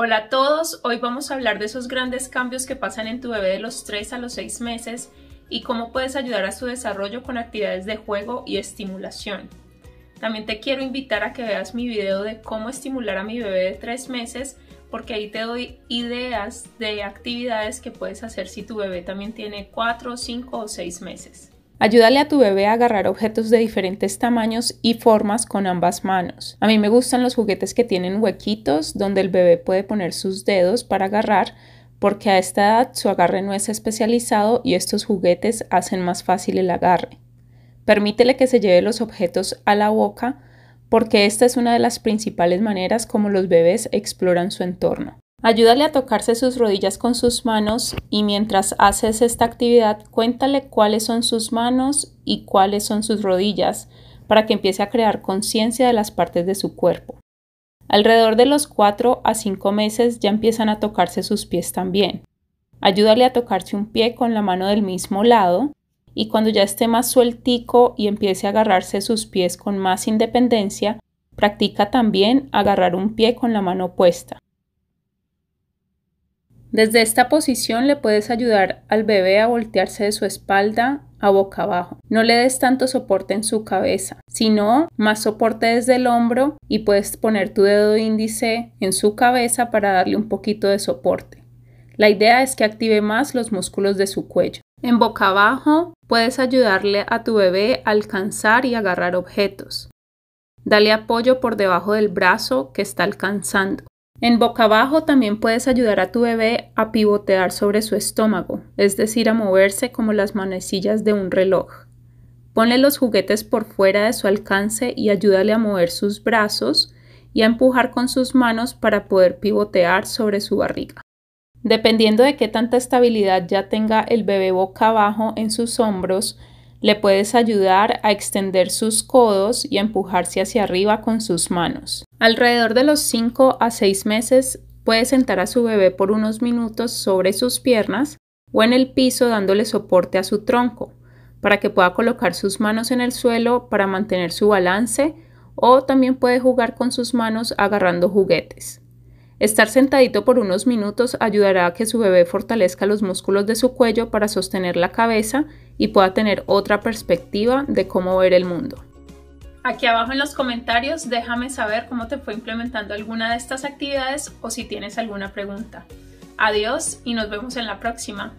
Hola a todos, hoy vamos a hablar de esos grandes cambios que pasan en tu bebé de los 3 a los 6 meses y cómo puedes ayudar a su desarrollo con actividades de juego y estimulación. También te quiero invitar a que veas mi video de cómo estimular a mi bebé de 3 meses porque ahí te doy ideas de actividades que puedes hacer si tu bebé también tiene 4, 5 o 6 meses. Ayúdale a tu bebé a agarrar objetos de diferentes tamaños y formas con ambas manos. A mí me gustan los juguetes que tienen huequitos donde el bebé puede poner sus dedos para agarrar porque a esta edad su agarre no es especializado y estos juguetes hacen más fácil el agarre. Permítele que se lleve los objetos a la boca porque esta es una de las principales maneras como los bebés exploran su entorno. Ayúdale a tocarse sus rodillas con sus manos y mientras haces esta actividad cuéntale cuáles son sus manos y cuáles son sus rodillas para que empiece a crear conciencia de las partes de su cuerpo. Alrededor de los 4 a 5 meses ya empiezan a tocarse sus pies también. Ayúdale a tocarse un pie con la mano del mismo lado y cuando ya esté más sueltico y empiece a agarrarse sus pies con más independencia, practica también agarrar un pie con la mano opuesta. Desde esta posición le puedes ayudar al bebé a voltearse de su espalda a boca abajo. No le des tanto soporte en su cabeza, sino más soporte desde el hombro y puedes poner tu dedo índice en su cabeza para darle un poquito de soporte. La idea es que active más los músculos de su cuello. En boca abajo puedes ayudarle a tu bebé a alcanzar y agarrar objetos. Dale apoyo por debajo del brazo que está alcanzando. En boca abajo también puedes ayudar a tu bebé a pivotear sobre su estómago, es decir, a moverse como las manecillas de un reloj. Ponle los juguetes por fuera de su alcance y ayúdale a mover sus brazos y a empujar con sus manos para poder pivotear sobre su barriga. Dependiendo de qué tanta estabilidad ya tenga el bebé boca abajo en sus hombros, le puedes ayudar a extender sus codos y a empujarse hacia arriba con sus manos. Alrededor de los 5 a 6 meses puede sentar a su bebé por unos minutos sobre sus piernas o en el piso dándole soporte a su tronco para que pueda colocar sus manos en el suelo para mantener su balance o también puede jugar con sus manos agarrando juguetes. Estar sentadito por unos minutos ayudará a que su bebé fortalezca los músculos de su cuello para sostener la cabeza y pueda tener otra perspectiva de cómo ver el mundo. Aquí abajo en los comentarios déjame saber cómo te fue implementando alguna de estas actividades o si tienes alguna pregunta. Adiós y nos vemos en la próxima.